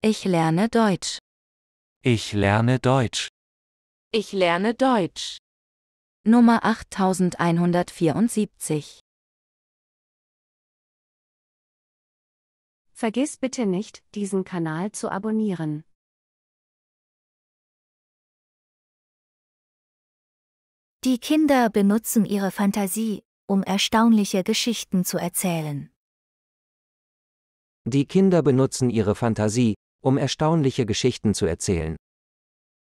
Ich lerne Deutsch. Ich lerne Deutsch. Ich lerne Deutsch. Nummer 8174. Vergiss bitte nicht, diesen Kanal zu abonnieren. Die Kinder benutzen ihre Fantasie, um erstaunliche Geschichten zu erzählen. Die Kinder benutzen ihre Fantasie, um erstaunliche Geschichten zu erzählen.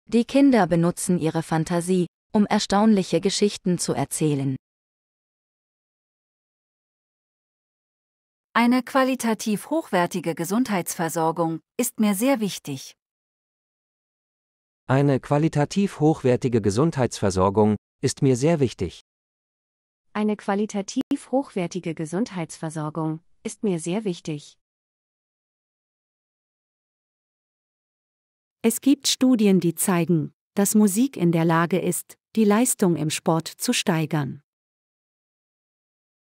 Die Kinder benutzen ihre Fantasie, um erstaunliche Geschichten zu erzählen. Eine qualitativ hochwertige Gesundheitsversorgung ist mir sehr wichtig. Eine qualitativ hochwertige Gesundheitsversorgung ist mir sehr wichtig. Eine qualitativ hochwertige Gesundheitsversorgung ist mir sehr wichtig. Es gibt Studien, die zeigen, dass Musik in der Lage ist, die Leistung im Sport zu steigern.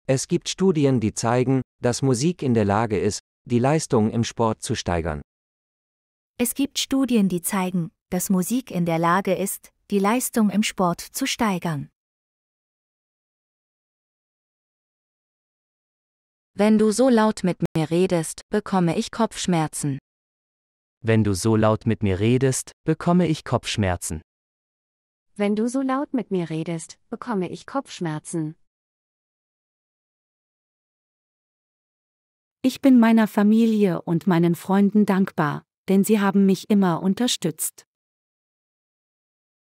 Es gibt Studien, die zeigen, dass Musik in der Lage ist, die Leistung im Sport zu steigern. Es gibt Studien, die zeigen, dass Musik in der Lage ist, die Leistung im Sport zu steigern. Wenn du so laut mit mir redest, bekomme ich Kopfschmerzen. Wenn du so laut mit mir redest, bekomme ich Kopfschmerzen. Wenn du so laut mit mir redest, bekomme ich Kopfschmerzen. Ich bin meiner Familie und meinen Freunden dankbar, denn sie haben mich immer unterstützt.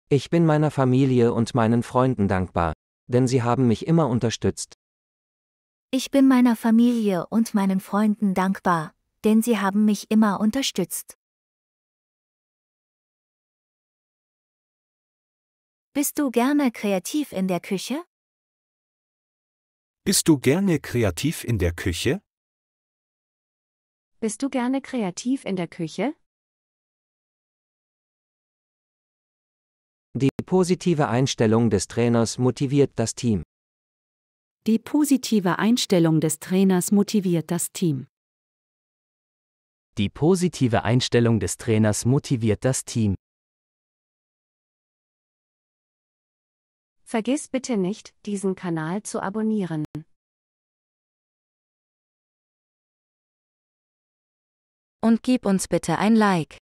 Ich bin meiner Familie und meinen Freunden dankbar, denn sie haben mich immer unterstützt. Ich bin meiner Familie und meinen Freunden dankbar, denn sie haben mich immer unterstützt. Bist du gerne kreativ in der Küche? Bist du gerne kreativ in der Küche? Bist du gerne kreativ in der Küche? Die positive Einstellung des Trainers motiviert das Team. Die positive Einstellung des Trainers motiviert das Team. Die positive Einstellung des Trainers motiviert das Team. Vergiss bitte nicht, diesen Kanal zu abonnieren. Und gib uns bitte ein Like.